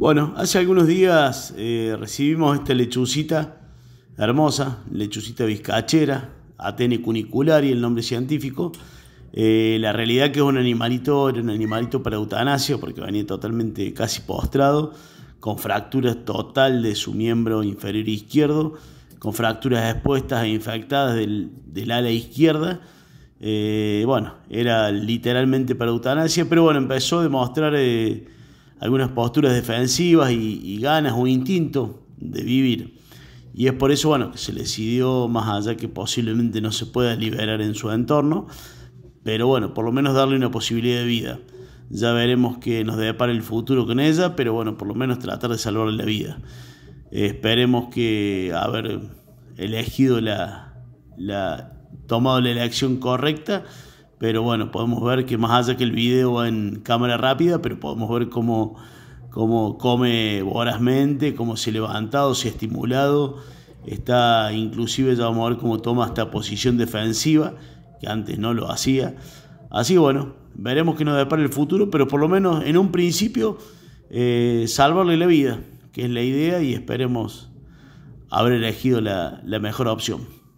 Bueno, hace algunos días eh, recibimos esta lechucita hermosa, lechucita vizcachera, Atene y el nombre científico. Eh, la realidad que es un animalito, era un animalito para eutanasia porque venía totalmente casi postrado, con fracturas total de su miembro inferior izquierdo, con fracturas expuestas e infectadas del, ala izquierda. Eh, bueno, era literalmente para eutanasia, pero bueno, empezó a demostrar algunas posturas defensivas y, ganas o instinto de vivir. Y es por eso, bueno, que se decidió, más allá que posiblemente no se pueda liberar en su entorno, pero bueno, por lo menos darle una posibilidad de vida. Ya veremos qué nos depara el futuro con ella, pero bueno, por lo menos tratar de salvarle la vida. esperemos que haber elegido la, la, tomado la elección correcta pero bueno, podemos ver que más allá que el video en cámara rápida, pero podemos ver cómo, cómo come vorazmente, cómo se ha levantado, se ha estimulado, está inclusive ya vamos a ver cómo toma esta posición defensiva, que antes no lo hacía. Así bueno, veremos qué nos depara el futuro, pero por lo menos en un principio eh, salvarle la vida, que es la idea y esperemos haber elegido la mejor opción.